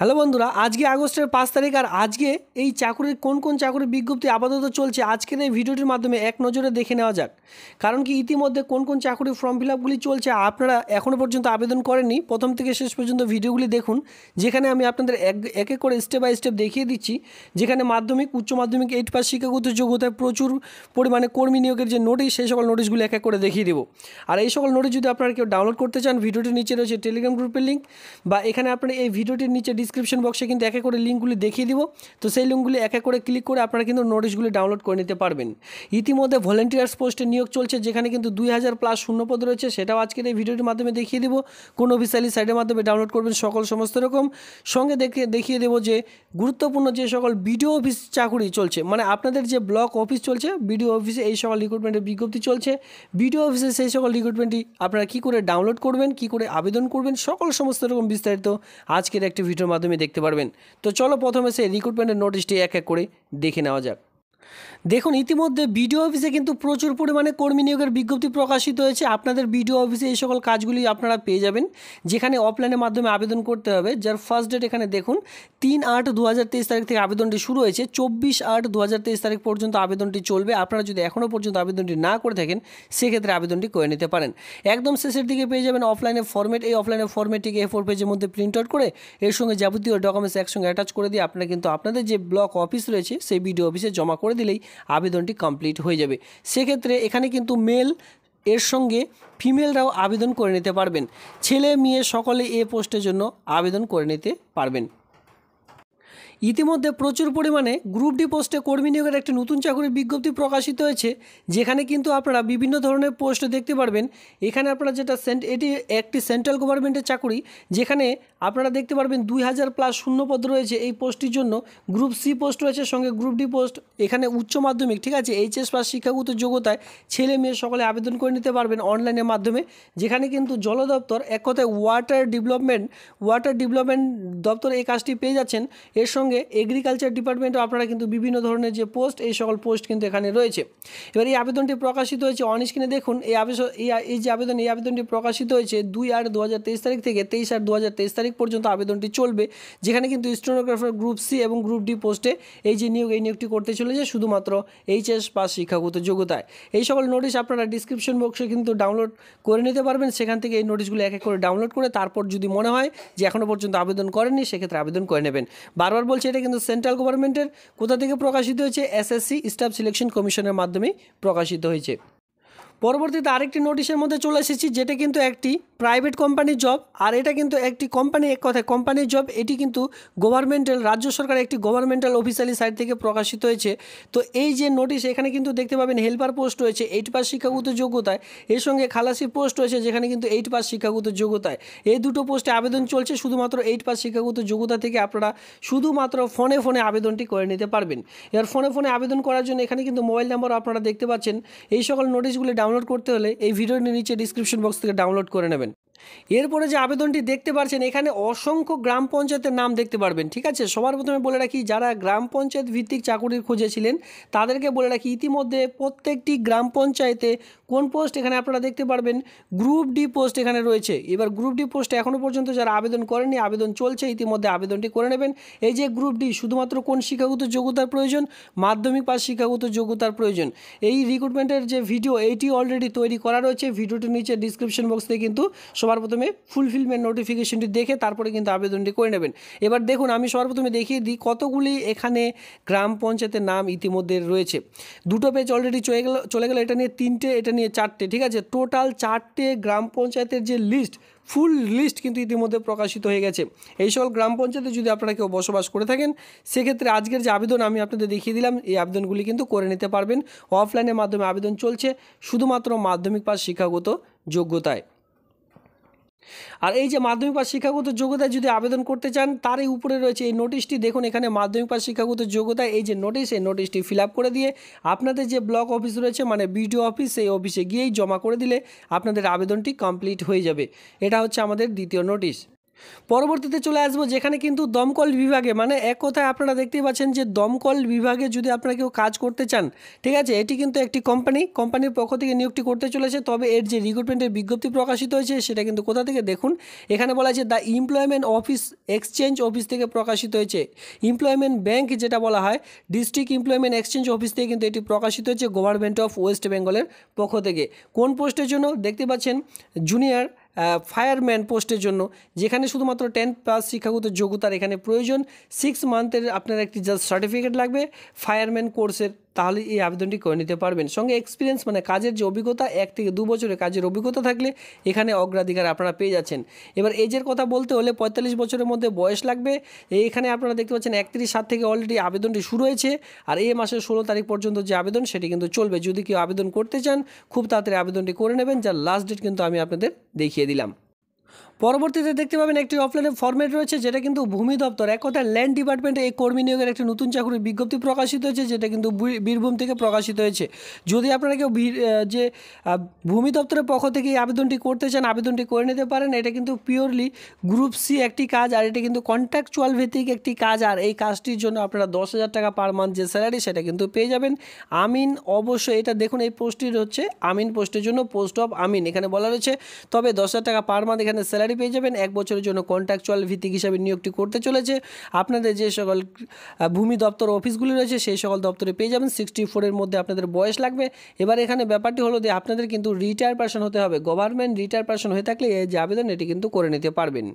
hello বন্ধুরা আজকে আগস্টের পাঁচ তারিখ আর আজকে এই চাকরির কোন কোন চাকরির বিজ্ঞপ্তি আপাতত চলছে আজকের এই ভিডিওটির মাধ্যমে এক নজরে দেখে নেওয়া যাক কারণ কি ইতিমধ্যে কোন কোন চাকরির ফর্ম ফিল আপগুলি চলছে আপনারা এখনও পর্যন্ত আবেদন করেননি প্রথম থেকে শেষ পর্যন্ত ভিডিওগুলি দেখুন যেখানে আমি আপনাদের এক একে করে স্টেপ বাই স্টেপ দেখিয়ে দিচ্ছি যেখানে মাধ্যমিক উচ্চ মাধ্যমিক এইট পাস শিক্ষাগত যোগ্যতায় প্রচুর পরিমাণে কর্মী নিয়োগের যে নোটিশ সেই সকল নোটিশগুলি এক এক করে দেখিয়ে দেবো আর এই সকল নোটিশ যদি আপনারা কেউ ডাউনলোড করতে চান ভিডিওটির নিচে রয়েছে টেলিগ্রাম গ্রুপের লিঙ্ক বা এখানে আপনারা এই ভিডিওটির নিচে ডিসক্রিপশন বক্সে কিন্তু এক করে লিঙ্কগুলি দেখিয়ে দিব তো সেই লিঙ্কগুলি এক করে ক্লিক করে আপনারা কিন্তু নোটিশগুলি ডাউনলোড করে নিতে পারবেন ইতিমধ্যে ভলেন্টিয়ার্স পোস্টে নিয়োগ চলছে যেখানে কিন্তু দুই হাজার প্লাস শূন্যপদ রয়েছে সেটাও আজকের এই ভিডিওটির মাধ্যমে দেখিয়ে দেবো কোন অফিসিয়ালি সাইটের মাধ্যমে ডাউনলোড করবেন সকল সমস্ত রকম সঙ্গে দেখে দেখিয়ে দেবো যে গুরুত্বপূর্ণ যে সকল বিডিও অফিস চাকুরি চলছে মানে আপনাদের যে ব্লক অফিস চলছে বিডিও অফিসে এই সকল রিক্রুটমেন্টের বিজ্ঞপ্তি চলছে বিডিও অফিসে সেই সকল রিক্রুটমেন্টটি আপনারা কী করে ডাউনলোড করবেন কী করে আবেদন করবেন সকল সমস্ত রকম বিস্তারিত আজকের একটি ভিডিওর মাধ্যমে মাধ্যমে দেখতে পারবেন তো চলো প্রথমে সেই রিক্রুটমেন্টের নোটিশটি এক এক করে দেখে নেওয়া যাক দেখুন ইতিমধ্যে বিডিও অফিসে কিন্তু প্রচুর পরিমাণে কর্মী নিয়োগের বিজ্ঞপ্তি প্রকাশিত হয়েছে আপনাদের বিডিও অফিসে এই সকল কাজগুলি আপনারা পেয়ে যাবেন যেখানে অফলাইনের মাধ্যমে আবেদন করতে হবে যার ফার্স্ট ডেট এখানে দেখুন তিন আট দু তারিখ থেকে আবেদনটি শুরু হয়েছে চব্বিশ আট দু তারিখ পর্যন্ত আবেদনটি চলবে আপনারা যদি এখনও পর্যন্ত আবেদনটি না করে থাকেন সেক্ষেত্রে আবেদনটি করে নিতে পারেন একদম শেষের দিকে পেয়ে যাবেন অফলাইনে ফর্মেট এই অফলাইনে ফর্মেটটিকে এ ফোর পেজের মধ্যে প্রিন্ট আউট করে এর সঙ্গে যাবতীয় ডকুমেন্টস একসঙ্গে অ্যাটাচ করে দিয়ে আপনারা কিন্তু আপনাদের যে ব্লক অফিস রয়েছে সেই বিডিও অফিসে জমা করে করে দিলেই আবেদনটি কমপ্লিট হয়ে যাবে সেক্ষেত্রে এখানে কিন্তু মেল এর সঙ্গে ফিমেলরাও আবেদন করে নিতে পারবেন ছেলে মেয়ে সকলে এ পোস্টের জন্য আবেদন করে নিতে পারবেন ইতিমধ্যে প্রচুর পরিমাণে গ্রুপ ডি পোস্টে কর্মী নিয়োগের একটি নতুন চাকরির বিজ্ঞপ্তি প্রকাশিত হয়েছে যেখানে কিন্তু আপনারা বিভিন্ন ধরনের পোস্ট দেখতে পারবেন এখানে আপনারা যেটা সেন্ট এটি একটি সেন্ট্রাল গভর্নমেন্টের চাকরি যেখানে আপনারা দেখতে পারবেন দুই হাজার প্লাস শূন্যপদ রয়েছে এই পোস্টটির জন্য গ্রুপ সি পোস্ট রয়েছে সঙ্গে গ্রুপ ডি পোস্ট এখানে উচ্চ মাধ্যমিক ঠিক আছে এইচএস পাস শিক্ষাগত যোগ্যতায় ছেলে মেয়ে সকলে আবেদন করে নিতে পারবেন অনলাইনের মাধ্যমে যেখানে কিন্তু জল দপ্তর এক কথায় ওয়াটার ডেভেলপমেন্ট ওয়াটার ডেভেলপমেন্ট দপ্তর এই কাজটি পেয়ে যাচ্ছেন এর সঙ্গে সঙ্গে এগ্রিকালচার ডিপার্টমেন্টও আপনারা কিন্তু বিভিন্ন ধরনের যে পোস্ট এই সকল পোস্ট কিন্তু এখানে রয়েছে এবার এই আবেদনটি প্রকাশিত হয়েছে অনিশ দেখুন এই আবেদন এই যে আবেদন এই আবেদনটি প্রকাশিত হয়েছে দুই আট দু তারিখ থেকে তেইশ আট দু তারিখ পর্যন্ত আবেদনটি চলবে যেখানে কিন্তু স্টোনোগ্রাফার গ্রুপ সি এবং গ্রুপ ডি পোস্টে এই যে নিয়োগ এই নিয়োগটি করতে চলেছে শুধুমাত্র এইচএস বা শিক্ষাগত যোগ্যতায় এই সকল নোটিশ আপনারা ডিসক্রিপশন বক্সে কিন্তু ডাউনলোড করে নিতে পারবেন সেখান থেকে এই নোটিশগুলো এক এক করে ডাউনলোড করে তারপর যদি মনে হয় যে এখনও পর্যন্ত আবেদন করেননি সেক্ষেত্রে আবেদন করে নেবেন বারবার বলছে এটা কিন্তু সেন্ট্রাল গভর্নমেন্টের কোথা থেকে প্রকাশিত হয়েছে এসএসসি স্টাফ সিলেকশন কমিশনের মাধ্যমে প্রকাশিত হয়েছে পরবর্তীতে আরেকটি নোটিশের মধ্যে চলে এসেছি যেটা কিন্তু একটি প্রাইভেট কোম্পানির জব আর এটা কিন্তু একটি কোম্পানি এক কথায় কোম্পানির জব এটি কিন্তু গভর্নমেন্টাল রাজ্য সরকার একটি গভর্নমেন্টাল অফিসিয়ালি সাইট থেকে প্রকাশিত হয়েছে তো এই যে নোটিশ এখানে কিন্তু দেখতে পাবেন হেল্পার পোস্ট রয়েছে এইট পাস শিক্ষাগত যোগ্যতায় এর সঙ্গে খালাসি পোস্ট রয়েছে যেখানে কিন্তু এইট পাস শিক্ষাগত যোগ্যতায় এই দুটো পোস্টে আবেদন চলছে শুধুমাত্র এইট পাস শিক্ষাগত যোগ্যতা থেকে আপনারা শুধুমাত্র ফোনে ফোনে আবেদনটি করে নিতে পারবেন এবার ফোনে ফোনে আবেদন করার জন্য এখানে কিন্তু মোবাইল নাম্বার আপনারা দেখতে পাচ্ছেন এই সকল নোটিশগুলি ডাউন ডাউনলোড করতে হলে এই ভিডিওটি নিচে ডিসক্রিপশন বক্স থেকে ডাউনলোড করে নেবেন এরপরে যে আবেদনটি দেখতে পারছেন এখানে অসংখ্য গ্রাম পঞ্চায়েতের নাম দেখতে পারবেন ঠিক আছে সবার প্রথমে বলে রাখি যারা গ্রাম পঞ্চায়েত ভিত্তিক চাকুরির খুঁজেছিলেন তাদেরকে বলে রাখি ইতিমধ্যে প্রত্যেকটি গ্রাম পঞ্চায়েতে কোন পোস্ট এখানে আপনারা দেখতে পারবেন গ্রুপ ডি পোস্ট এখানে রয়েছে এবার গ্রুপ ডি পোস্ট এখনও পর্যন্ত যারা আবেদন করেনি আবেদন চলছে ইতিমধ্যে আবেদনটি করে নেবেন এই যে গ্রুপ ডি শুধুমাত্র কোন শিক্ষাগত যোগ্যতার প্রয়োজন মাধ্যমিক পাশ শিক্ষাগত যোগ্যতার প্রয়োজন এই রিক্রুটমেন্টের যে ভিডিও এইটি অলরেডি তৈরি করা রয়েছে ভিডিওটির নিচে ডিসক্রিপশন বক্সে কিন্তু সবাই সবার প্রথমে ফুলফিলমেন্ট নোটিফিকেশনটি দেখে তারপরে কিন্তু আবেদনটি করে নেবেন এবার দেখুন আমি সবার প্রথমে দেখিয়ে দিই কতগুলি এখানে গ্রাম পঞ্চায়েতের নাম ইতিমধ্যে রয়েছে দুটো পেজ অলরেডি চলে গেল চলে গেলো এটা নিয়ে তিনটে এটা নিয়ে চারটে ঠিক আছে টোটাল চারটে গ্রাম পঞ্চায়েতের যে লিস্ট ফুল লিস্ট কিন্তু ইতিমধ্যে প্রকাশিত হয়ে গেছে এই সকল গ্রাম পঞ্চায়েতে যদি আপনারা কেউ বসবাস করে থাকেন সেক্ষেত্রে আজকের যে আবেদন আমি আপনাদের দেখিয়ে দিলাম এই আবেদনগুলি কিন্তু করে নিতে পারবেন অফলাইনের মাধ্যমে আবেদন চলছে শুধুমাত্র মাধ্যমিক পাশ শিক্ষাগত যোগ্যতায় আর এই যে মাধ্যমিক পাশ শিক্ষাগত যোগ্যতায় যদি আবেদন করতে চান তারই উপরে রয়েছে এই নোটিশটি দেখুন এখানে মাধ্যমিক পাশ শিক্ষাগত যোগ্যতায় এই যে নোটিশ এই নোটিশটি ফিল করে দিয়ে আপনাদের যে ব্লক অফিস রয়েছে মানে বিডিও অফিস সেই অফিসে গিয়েই জমা করে দিলে আপনাদের আবেদনটি কমপ্লিট হয়ে যাবে এটা হচ্ছে আমাদের দ্বিতীয় নোটিশ পরবর্তীতে চলে আসবো যেখানে কিন্তু দমকল বিভাগে মানে এক কথায় আপনারা দেখতেই পাচ্ছেন যে দমকল বিভাগে যদি আপনারা কেউ কাজ করতে চান ঠিক আছে এটি কিন্তু একটি কোম্পানি কোম্পানির পক্ষ থেকে নিয়োগটি করতে চলেছে তবে এর যে রিক্রুটমেন্টের বিজ্ঞপ্তি প্রকাশিত হয়েছে সেটা কিন্তু কোথা থেকে দেখুন এখানে বলা হয়েছে the employment office exchange office থেকে প্রকাশিত হয়েছে এমপ্লয়মেন্ট ব্যাংক যেটা বলা হয় ডিস্ট্রিক্ট এমপ্লয়মেন্ট এক্সচেঞ্জ অফিস থেকে কিন্তু এটি প্রকাশিত হয়েছে গভর্নমেন্ট অফ ওয়েস্ট বেঙ্গলের পক্ষ থেকে কোন পোস্টের জন্য দেখতে পাচ্ছেন জুনিয়র ফায়ারম্যান পোস্টের জন্য যেখানে শুধুমাত্র টেন পাস শিক্ষাগত যোগ্যতার এখানে প্রয়োজন সিক্স মান্থের আপনার একটি জাস্ট সার্টিফিকেট লাগবে ফায়ারম্যান কোর্সের তাহলে এই আবেদনটি করে নিতে পারবেন সঙ্গে এক্সপিরিয়েন্স মানে কাজের যে অভিজ্ঞতা এক থেকে দু বছরের কাজের অভিজ্ঞতা থাকলে এখানে অগ্রাধিকার আপনারা পেয়ে যাচ্ছেন এবার এজের কথা বলতে হলে পঁয়তাল্লিশ বছরের মধ্যে বয়স লাগবে এখানে আপনারা দেখতে পাচ্ছেন একত্রিশ সাত থেকে অলরেডি আবেদনটি শুরু হয়েছে আর এই মাসের ষোলো তারিখ পর্যন্ত যে আবেদন সেটি কিন্তু চলবে যদি কেউ আবেদন করতে চান খুব তাড়াতাড়ি আবেদনটি করে নেবেন যার লাস্ট ডেট কিন্তু আমি আপনাদের দেখিয়ে দিলাম পরবর্তীতে দেখতে পাবেন একটি অফলাইনে ফর্মেট রয়েছে যেটা কিন্তু ভূমি দপ্তর এক কথায় ল্যান্ড ডিপার্টমেন্টে এই কর্মী নিয়োগের একটি নতুন চাকরির বিজ্ঞপ্তি প্রকাশিত হয়েছে যেটা কিন্তু বীরভূম থেকে প্রকাশিত হয়েছে যদি আপনারা কেউ যে ভূমি দপ্তরের পক্ষ থেকে এই আবেদনটি করতে চান আবেদনটি করে নিতে পারেন এটা কিন্তু পিওরলি গ্রুপ সি একটি কাজ আর এটা কিন্তু কন্ট্রাকচুয়াল ভিত্তিক একটি কাজ আর এই কাজটির জন্য আপনারা দশ হাজার টাকা পার মান্থ যে স্যালারি সেটা কিন্তু পেয়ে যাবেন আমিন অবশ্যই এটা দেখুন এই পোস্টটির হচ্ছে আমিন পোস্টের জন্য পোস্ট অফ আমিন এখানে বলা রয়েছে তবে দশ হাজার টাকা পার মান্থ এখানে স্যালারি স্যালারি পেয়ে যাবেন এক বছরের জন্য কন্ট্রাকচুয়াল ভিত্তিক হিসাবে নিয়োগটি করতে চলেছে আপনাদের যে সকল ভূমি দপ্তর অফিসগুলি রয়েছে সেই সকল দপ্তরে পেয়ে যাবেন সিক্সটি ফোরের মধ্যে আপনাদের বয়স লাগবে এবার এখানে ব্যাপারটি হলো যে আপনাদের কিন্তু রিটায়ার পার্সন হতে হবে গভর্নমেন্ট রিটায়ার পার্সন হয়ে থাকলে এই যে আবেদন এটি কিন্তু করে নিতে পারবেন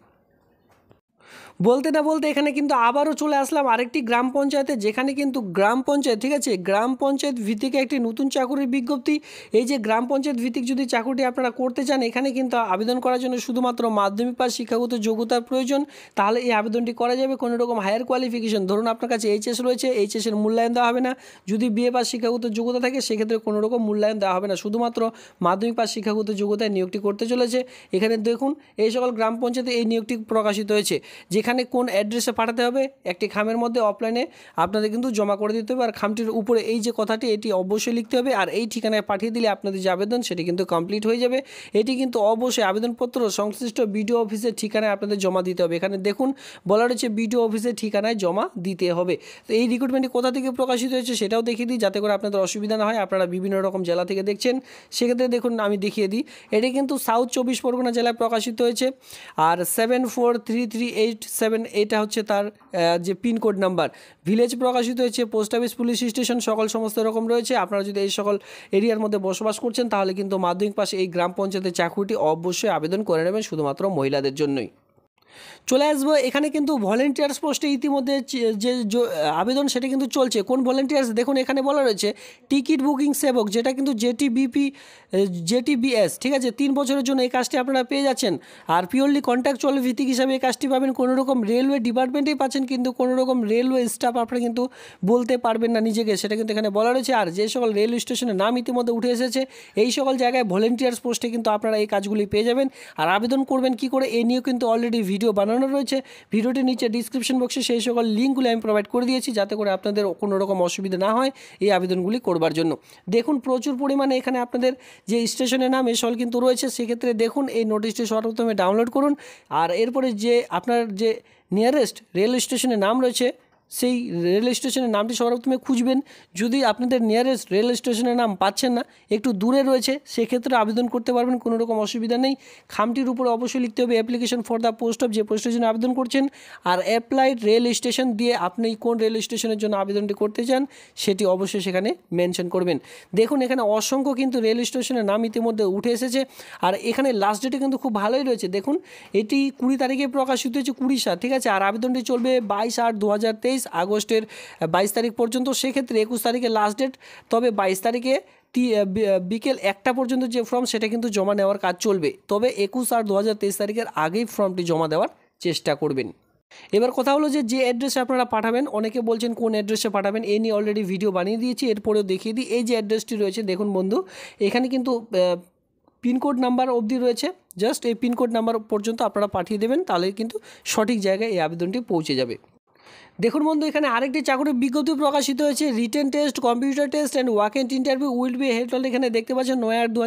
বলতে না বলতে এখানে কিন্তু আবারও চলে আসলাম আরেকটি গ্রাম পঞ্চায়েতে যেখানে কিন্তু গ্রাম পঞ্চায়েত ঠিক আছে গ্রাম পঞ্চায়েত ভিত্তিক একটি নতুন চাকুরির বিজ্ঞপ্তি এই যে গ্রাম পঞ্চায়েত ভিত্তিক যদি চাকরিটি আপনারা করতে চান এখানে কিন্তু আবেদন করার জন্য শুধুমাত্র মাধ্যমিক পাশ শিক্ষাগত যোগ্যতার প্রয়োজন তাহলে এই আবেদনটি করা যাবে কোনো রকম হায়ার কোয়ালিফিকেশন ধরুন আপনার কাছে এইচএস রয়েছে এইচএসের মূল্যায়ন দেওয়া হবে না যদি বিএ পাশ শিক্ষাগত যোগ্যতা থাকে সেক্ষেত্রে কোনো রকম মূল্যায়ন দেওয়া হবে না শুধুমাত্র মাধ্যমিক পাশ শিক্ষাগত যোগ্যতায় নিয়োগটি করতে চলেছে এখানে দেখুন এই সকল গ্রাম পঞ্চায়েতে এই নিয়োগটি প্রকাশিত হয়েছে যে এখানে কোন অ্যাড্রেসে পাঠাতে হবে একটি খামের মধ্যে অফলাইনে আপনাদের কিন্তু জমা করে দিতে হবে আর খামটির উপরে এই যে কথাটি এটি অবশ্যই লিখতে হবে আর এই ঠিকানায় পাঠিয়ে দিলে আপনাদের যে আবেদন সেটি কিন্তু কমপ্লিট হয়ে যাবে এটি কিন্তু অবশ্যই আবেদনপত্র সংশ্লিষ্ট বিডিও অফিসের ঠিকানায় আপনাদের জমা দিতে হবে এখানে দেখুন বলা রয়েছে বিডিও অফিসের ঠিকানায় জমা দিতে হবে তো এই রিক্রুটমেন্টটি কোথা থেকে প্রকাশিত হয়েছে সেটাও দেখিয়ে দিই যাতে করে আপনাদের অসুবিধা না হয় আপনারা বিভিন্ন রকম জেলা থেকে দেখছেন সেক্ষেত্রে দেখুন আমি দেখিয়ে দিই এটি কিন্তু সাউথ চব্বিশ পরগনা জেলায় প্রকাশিত হয়েছে আর seven four three three eight seven এটা হচ্ছে তার যে পিনকোড নাম্বার ভিলেজ প্রকাশিত হয়েছে পোস্ট অফিস পুলিশ স্টেশন সকল সমস্ত রকম রয়েছে আপনারা যদি এই সকল এরিয়ার মধ্যে বসবাস করছেন তাহলে কিন্তু মাধ্যমিক পাশে এই গ্রাম পঞ্চায়েতের চাকরিটি অবশ্যই আবেদন করে নেবেন শুধুমাত্র মহিলাদের জন্যই চলে আসবো এখানে কিন্তু ভলেন্টিয়ার্স পোস্টে ইতিমধ্যে যে আবেদন সেটা কিন্তু চলছে কোন ভলেন্টিয়ার্স দেখুন এখানে বলা রয়েছে টিকিট বুকিং সেবক যেটা কিন্তু জেটিবিপি জেটিবিএস ঠিক আছে তিন বছরের জন্য এই কাজটি আপনারা পেয়ে যাচ্ছেন আর পিওরলি কন্ট্রাকচুয়াল ভিত্তিক হিসাবে এই কাজটি পাবেন কোনো রকম রেলওয়ে ডিপার্টমেন্টেই পাচ্ছেন কিন্তু কোনো রকম রেলওয়ে স্টাফ আপনারা কিন্তু বলতে পারবেন না নিজেকে সেটা কিন্তু এখানে বলা রয়েছে আর যে সকল রেলওয়ে স্টেশনের নাম ইতিমধ্যে উঠে এসেছে এই সকল জায়গায় ভলেন্টিয়ার্স পোস্টে কিন্তু আপনারা এই কাজগুলি পেয়ে যাবেন আর আবেদন করবেন কি করে এ নিয়েও কিন্তু অলরেডি ভিডিও ভিডিও বানানো রয়েছে ভিডিওটির নিচে ডিসক্রিপশন বক্সে সেই সকল লিঙ্কগুলি আমি প্রোভাইড করে দিয়েছি যাতে করে আপনাদের কোনো রকম অসুবিধা না হয় এই আবেদনগুলি করবার জন্য দেখুন প্রচুর পরিমাণে এখানে আপনাদের যে স্টেশনের নাম এসল কিন্তু রয়েছে সেক্ষেত্রে দেখুন এই নোটিশটি সর্বপ্রথমে ডাউনলোড করুন আর এরপরে যে আপনার যে নিয়ারেস্ট রেল স্টেশনের নাম রয়েছে সেই রেল স্টেশনের নামটি সর্বপ্রথমে খুঁজবেন যদি আপনাদের নিয়ারেস্ট রেল স্টেশনের নাম পাচ্ছেন না একটু দূরে রয়েছে সেক্ষেত্রে আবেদন করতে পারবেন কোনো রকম অসুবিধা নেই খামটির উপরে অবশ্যই লিখতে হবে application for the post of যে পোস্টের জন্য আবেদন করছেন আর অ্যাপ্লাইড রেল স্টেশন দিয়ে আপনি কোন রেল স্টেশনের জন্য আবেদনটি করতে চান সেটি অবশ্যই সেখানে মেনশন করবেন দেখুন এখানে অসংখ্য কিন্তু রেল স্টেশনের নাম ইতিমধ্যে উঠে এসেছে আর এখানে লাস্ট ডেটে কিন্তু খুব ভালোই রয়েছে দেখুন এটি কুড়ি তারিখে প্রকাশিত হয়েছে কুড়ি সাত ঠিক আছে আর আবেদনটি চলবে বাইশ আট দু হাজার তেইশ তেইশ আগস্টের বাইশ তারিখ পর্যন্ত সেক্ষেত্রে একুশ তারিখে লাস্ট ডেট তবে বাইশ তারিখে বিকেল একটা পর্যন্ত যে ফর্ম সেটা কিন্তু জমা নেওয়ার কাজ চলবে তবে একুশ আর দু তারিখের আগেই ফর্মটি জমা দেওয়ার চেষ্টা করবেন এবার কথা হলো যে যে অ্যাড্রেসে আপনারা পাঠাবেন অনেকে বলছেন কোন অ্যাড্রেসে পাঠাবেন এ নিয়ে অলরেডি ভিডিও বানিয়ে দিয়েছি এরপরেও দেখিয়ে দিই এই যে অ্যাড্রেসটি রয়েছে দেখুন বন্ধু এখানে কিন্তু পিনকোড নাম্বার অবধি রয়েছে জাস্ট এই পিনকোড নাম্বার পর্যন্ত আপনারা পাঠিয়ে দেবেন তাহলে কিন্তু সঠিক জায়গায় এই আবেদনটি পৌঁছে যাবে দেখুন বন্ধু এখানে আরেকটি চাকরির বিজ্ঞপ্তি প্রকাশিত হয়েছে written test computer test and walk in interview will be held এখানে দেখতে পাচ্ছেন নয় আট দু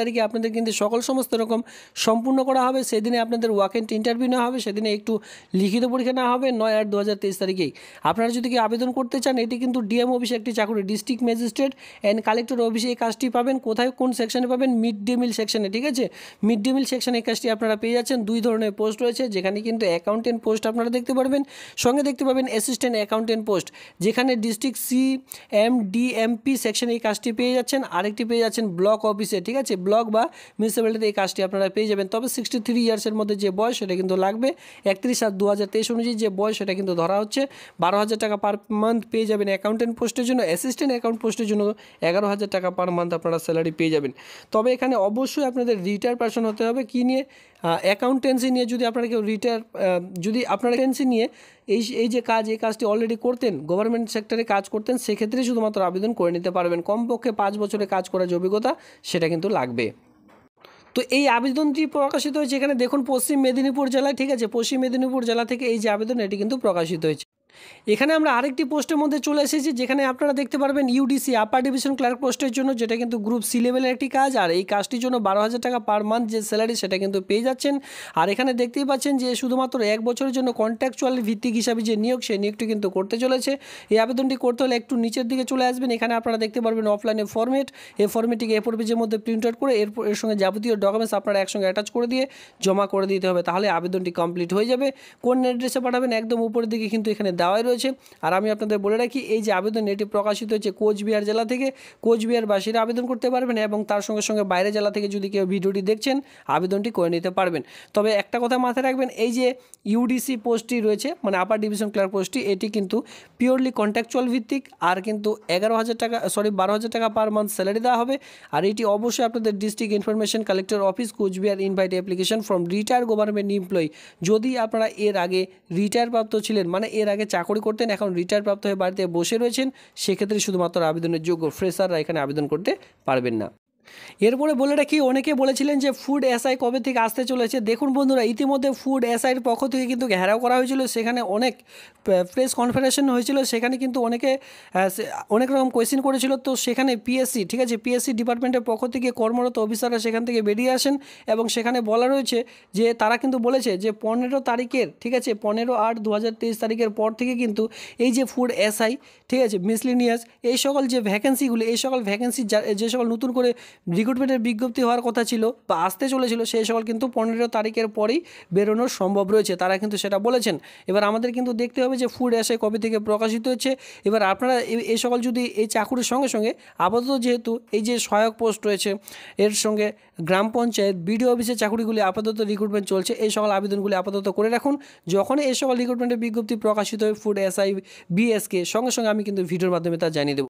তারিখে আপনাদের কিন্তু সকল সমস্ত রকম সম্পূর্ণ করা হবে সেদিনে আপনাদের ওয়াকেন্ট ইন্টারভিউ নেওয়া হবে সেদিনে একটু লিখিত পরীক্ষা নেওয়া হবে নয় আট দু তারিখেই আপনারা যদি কি আবেদন করতে চান এটি কিন্তু ডিএম অফিসে একটি চাকরি ডিস্ট্রিক্ট ম্যাজিস্ট্রেট অ্যান্ড কালেক্টর অফিসে এই কাজটি পাবেন কোথায় কোন সেকশনে পাবেন মিড ডে মিল সেকশনে ঠিক আছে মিড ডে মিল সেকশনে এই কাজটি আপনারা পেয়ে যাচ্ছেন দুই ধরনের পোস্ট রয়েছে যেখানে কিন্তু অ্যাকাউন্টেন্ট পোস্ট আপনারা দেখতে পারবেন সঙ্গে দেখতে পাবেন অ্যাসিস্ট্যান্ট অ্যাকাউন্টেন্ট পোস্ট যেখানে ডিস্ট্রিক্ট সি এম ডিএমপি সেকশনে এই কাজটি পেয়ে যাচ্ছেন আরেকটি পেয়ে যাচ্ছেন ব্লক অফিসে ঠিক আছে ব্লক বা মিউনিসিপ্যালিটিতে এই কাজটি আপনারা পেয়ে যাবেন তবে সিক্সটি থ্রি ইয়ার্সের মধ্যে যে বয়স সেটা কিন্তু লাগবে একত্রিশ সাত দু হাজার তেইশ অনুযায়ী যে বয়স সেটা কিন্তু ধরা হচ্ছে বারো হাজার টাকা পার মান্থ পেয়ে যাবেন অ্যাকাউন্টেন্ট পোস্টের জন্য অ্যাসিস্ট্যান্ট অ্যাকাউন্ট পোস্টের জন্য এগারো হাজার টাকা পার মান্থ আপনারা স্যালারি পেয়ে যাবেন তবে এখানে অবশ্যই আপনাদের রিটায়ার পার্সন হতে হবে কী নিয়ে অ্যাকাউন্টেন্সি নিয়ে যদি আপনারা কেউ রিটায়ার যদি আপনারা অ্যাকাউন্টেন্সি নিয়ে এই এই যে কাজ এই কাজটি অলরেডি করতেন গভর্নমেন্ট সেক্টরে কাজ করতেন সেক্ষেত্রে শুধুমাত্র আবেদন করে নিতে পারবেন কমপক্ষে পাঁচ বছরে কাজ করার অভিজ্ঞতা সেটা কিন্তু লাগবে তো এই আবেদনটি প্রকাশিত হয়েছে এখানে দেখুন পশ্চিম মেদিনীপুর জেলায় ঠিক আছে পশ্চিম মেদিনীপুর জেলা থেকে এই যে আবেদন এটি কিন্তু প্রকাশিত হয়েছে এখানে আমরা আরেকটি পোস্টের মধ্যে চলে এসেছি যেখানে আপনারা দেখতে পারবেন ইউডিসি আপার ডিভিশন ক্লার্ক পোস্টের জন্য যেটা কিন্তু গ্রুপ সি লেভেলের একটি কাজ আর এই কাজটির জন্য বারো হাজার টাকা পার মান্থ যে স্যালারি সেটা কিন্তু পেয়ে যাচ্ছেন আর এখানে দেখতেই পাচ্ছেন যে শুধুমাত্র এক বছরের জন্য কন্ট্রাকচুয়াল ভিত্তিক হিসাবে যে নিয়োগ সেই নিয়োগটি কিন্তু করতে চলেছে এই আবেদনটি করতে হলে একটু নিচের দিকে চলে আসবেন এখানে আপনারা দেখতে পারবেন অফলাইনে ফর্মেট এই ফর্মেটটিকে এ পেজের মধ্যে প্রিন্ট আউট করে এর এর সঙ্গে যাবতীয় ডকুমেন্টস আপনারা একসঙ্গে অ্যাটাচ করে দিয়ে জমা করে দিতে হবে তাহলে আবেদনটি কমপ্লিট হয়ে যাবে কোন অ্যাড্রেসে পাঠাবেন একদম উপরের দিকে কিন্তু এখানে দেওয়াই রয়েছে আর আমি আপনাদের বলে রাখি এই যে আবেদন এটি প্রকাশিত হচ্ছে কোচবিহার জেলা থেকে কোচবিহারবাসীরা আবেদন করতে পারবেন এবং তার সঙ্গে সঙ্গে বাইরে জেলা থেকে যদি কেউ ভিডিওটি দেখছেন আবেদনটি করে নিতে পারবেন তবে একটা কথা মাথায় রাখবেন এই যে ইউডিসি পোস্টটি রয়েছে মানে আপার ডিভিশন ক্লার্ক পোস্টটি এটি কিন্তু পিওরলি কন্ট্যাকচুয়াল ভিত্তিক আর কিন্তু এগারো হাজার টাকা সরি বারো হাজার টাকা পার মান্থ স্যালারি দেওয়া হবে আর এটি অবশ্যই আপনাদের district information collector office Cooch Behar invite application from retire government employee যদি আপনারা এর আগে রিটায়ারপ্রাপ্ত ছিলেন মানে এর আগে চাকরি করতেন এখন রিটায়ারপ্রাপ্ত হয়ে বাড়িতে বসে রয়েছেন সেক্ষেত্রে শুধুমাত্র আবেদনের যোগ্য ফ্রেশাররা এখানে আবেদন করতে পারবেন না এরপরে বলে রাখি অনেকে বলেছিলেন যে ফুড এসআই কবে থেকে আসতে চলেছে দেখুন বন্ধুরা ইতিমধ্যে ফুড এসআইয়ের পক্ষ থেকে কিন্তু ঘেরাও করা হয়েছিল সেখানে অনেক প্রেস কনফারেশন হয়েছিল সেখানে কিন্তু অনেকে অনেক রকম কোয়েশ্চেন করেছিল তো সেখানে পিএসসি ঠিক আছে পিএসসি ডিপার্টমেন্টের পক্ষ থেকে কর্মরত অফিসাররা সেখান থেকে বেরিয়ে আসেন এবং সেখানে বলা রয়েছে যে তারা কিন্তু বলেছে যে পনেরো তারিখের ঠিক আছে পনেরো আট দু তারিখের পর থেকে কিন্তু এই যে ফুড এসআই ঠিক আছে মিসলিনিয়াস এই সকল যে ভ্যাকেন্সিগুলি এই সকল ভ্যাকেন্সি যে সকল নতুন করে রিক্রুটমেন্টের বিজ্ঞপ্তি হওয়ার কথা ছিল বা আসতে চলেছিল সেই সকল কিন্তু পনেরো তারিখের পরেই বেরোনোর সম্ভব রয়েছে তারা কিন্তু সেটা বলেছেন এবার আমাদের কিন্তু দেখতে হবে যে ফুড অ্যাসে কবে থেকে প্রকাশিত হচ্ছে এবার আপনারা এই সকল যদি এই চাকুরির সঙ্গে সঙ্গে আপাতত যেহেতু এই যে সহায়ক পোস্ট রয়েছে এর সঙ্গে গ্রাম পঞ্চায়েত বিডিও অফিসের চাকুরিগুলি আপাতত রিক্রুটমেন্ট চলছে এই সকল আবেদনগুলি আপাতত করে রাখুন যখন এই সকল রিক্রুটমেন্টের বিজ্ঞপ্তি প্রকাশিত হয় ফুড এসআই বিএসকে সঙ্গে সঙ্গে আমি কিন্তু ভিডিওর মাধ্যমে তা জানিয়ে দেবো